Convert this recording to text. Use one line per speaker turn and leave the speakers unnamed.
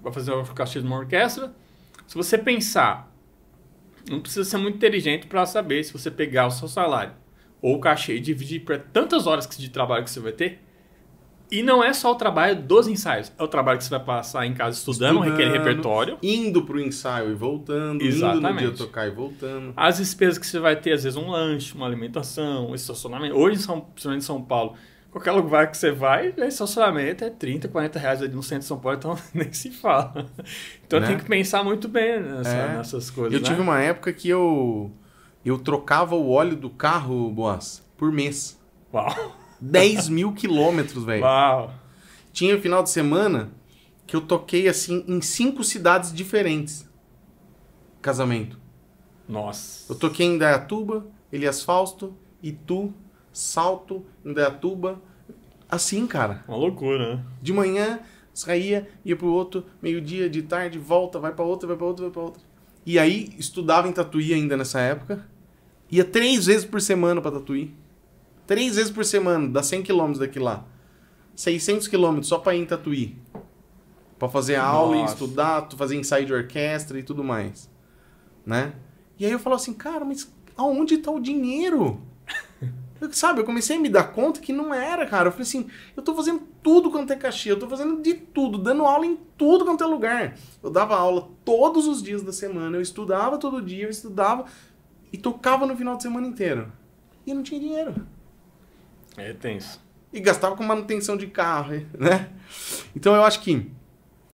vai fazer um castigo de uma orquestra. Se você pensar, não precisa ser muito inteligente para saber se você pegar o seu salário ou o cachê e dividir para tantas horas de trabalho que você vai ter. E não é só o trabalho dos ensaios, é o trabalho que você vai passar em casa estudando, estudando aquele repertório.
Indo para o ensaio e voltando, Exatamente. indo no dia tocar e voltando.
As despesas que você vai ter, às vezes um lanche, uma alimentação, um estacionamento. Hoje, em São, principalmente em São Paulo, Qualquer lugar que você vai, o é estacionamento é 30, 40 reais ali no centro de São Paulo, então nem se fala. Então né? tem que pensar muito bem nessa, é. nessas coisas. Eu né? tive uma época que
eu, eu trocava o óleo do carro, Boas, por mês. Uau! 10 mil quilômetros, velho. Uau! Tinha um final de semana que eu toquei assim em cinco cidades diferentes. Casamento. Nossa. Eu toquei em Dayatuba, Elias Fausto, Itu, Salto, Indaiatuba. Assim, cara. Uma loucura, né? De manhã, saía, ia pro outro, meio-dia, de tarde, volta, vai pra outra, vai pra outra, vai pra outra. E aí, estudava em Tatuí ainda nessa época. Ia três vezes por semana pra Tatuí. Três vezes por semana, dá 100 quilômetros daqui lá. 600 quilômetros só pra ir em Tatuí. Pra fazer Nossa. aula e estudar, fazer ensaio de orquestra e tudo mais. Né? E aí eu falo assim, cara, mas aonde tá o dinheiro? Eu, sabe, eu comecei a me dar conta que não era, cara. Eu falei assim, eu tô fazendo tudo quanto é cachê, eu tô fazendo de tudo, dando aula em tudo quanto é lugar. Eu dava aula todos os dias da semana, eu estudava todo dia, eu estudava e tocava no final de semana inteiro. E não tinha dinheiro.
É tenso.
E gastava com manutenção de carro, né? Então eu acho que